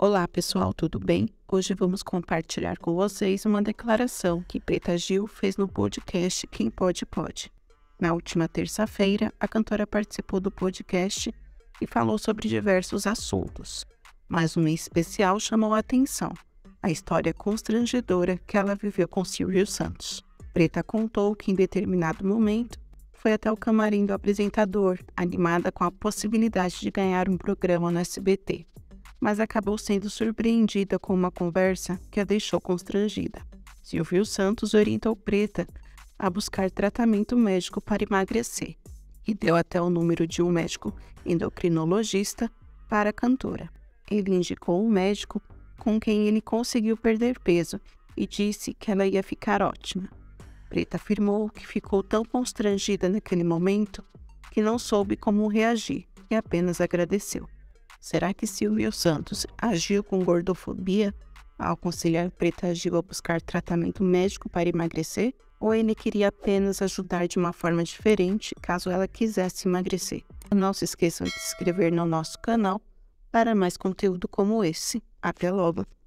Olá pessoal, tudo bem? Hoje vamos compartilhar com vocês uma declaração que Preta Gil fez no podcast Quem Pode Pode. Na última terça-feira, a cantora participou do podcast e falou sobre diversos assuntos, mas um especial chamou a atenção: a história constrangedora que ela viveu com Silvio Santos. Preta contou que em determinado momento foi até o camarim do apresentador, animada com a possibilidade de ganhar um programa no SBT mas acabou sendo surpreendida com uma conversa que a deixou constrangida. Silvio Santos orientou Preta a buscar tratamento médico para emagrecer e deu até o número de um médico endocrinologista para a cantora. Ele indicou um médico com quem ele conseguiu perder peso e disse que ela ia ficar ótima. Preta afirmou que ficou tão constrangida naquele momento que não soube como reagir e apenas agradeceu. Será que Silvio Santos agiu com gordofobia ao conselheiro Preta agiu a buscar tratamento médico para emagrecer? Ou ele queria apenas ajudar de uma forma diferente caso ela quisesse emagrecer? Não se esqueçam de se inscrever no nosso canal para mais conteúdo como esse. Até logo!